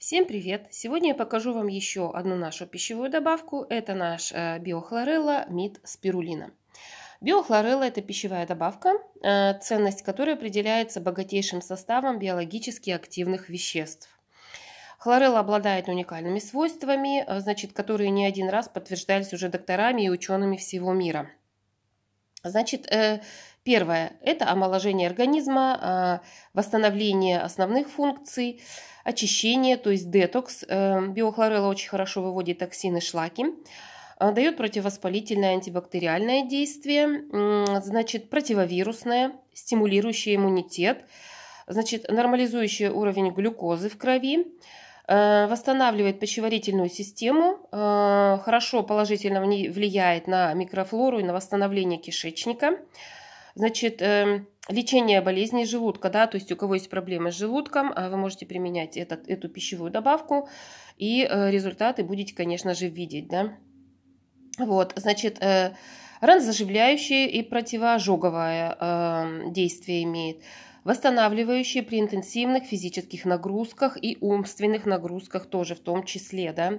Всем привет! Сегодня я покажу вам еще одну нашу пищевую добавку. Это наш э, биохлорелла мид спирулина. Биохлорелла – это пищевая добавка, э, ценность которой определяется богатейшим составом биологически активных веществ. Хлорелла обладает уникальными свойствами, э, значит, которые не один раз подтверждались уже докторами и учеными всего мира – Значит, э, первое – это омоложение организма, э, восстановление основных функций, очищение, то есть детокс. Э, биохлорелла очень хорошо выводит токсины шлаки, дает противовоспалительное антибактериальное действие, значит, противовирусное, стимулирующее иммунитет, значит, нормализующее уровень глюкозы в крови, Э, восстанавливает пищеварительную систему, э, хорошо положительно влияет на микрофлору и на восстановление кишечника. Значит, э, лечение болезней желудка, да, то есть у кого есть проблемы с желудком, вы можете применять этот, эту пищевую добавку, и результаты будете, конечно же, видеть, да. Вот, значит, э, ранзаживляющее и противоожоговое э, действие имеет восстанавливающие при интенсивных физических нагрузках и умственных нагрузках тоже в том числе, да.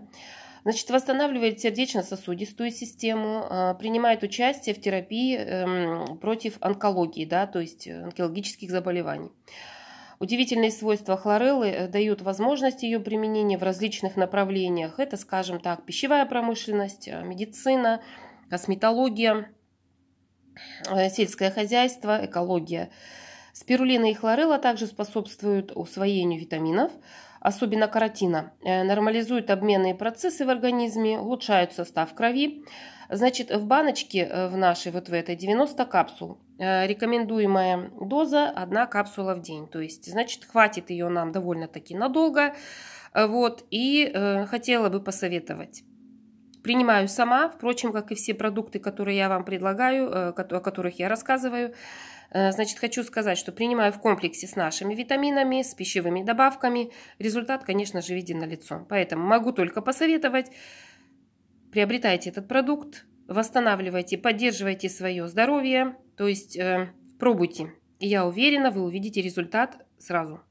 Значит, восстанавливает сердечно-сосудистую систему, э, принимает участие в терапии эм, против онкологии, да, то есть э, онкологических заболеваний. Удивительные свойства хлореллы э, дают возможность ее применения в различных направлениях. Это, скажем так, пищевая промышленность, э, медицина, косметология, э, сельское хозяйство, экология. Спирулина и хлорелла также способствуют усвоению витаминов, особенно каротина, э, нормализуют обменные процессы в организме, улучшают состав крови. Значит, в баночке э, в нашей, вот в этой, 90 капсул. Э, рекомендуемая доза одна капсула в день. То есть, значит, хватит ее нам довольно-таки надолго. Вот, и хотела бы посоветовать Принимаю сама, впрочем, как и все продукты, которые я вам предлагаю, э, о которых я рассказываю. Э, значит, хочу сказать, что принимаю в комплексе с нашими витаминами, с пищевыми добавками. Результат, конечно же, виден на лицо. Поэтому могу только посоветовать, приобретайте этот продукт, восстанавливайте, поддерживайте свое здоровье, то есть э, пробуйте. И я уверена, вы увидите результат сразу.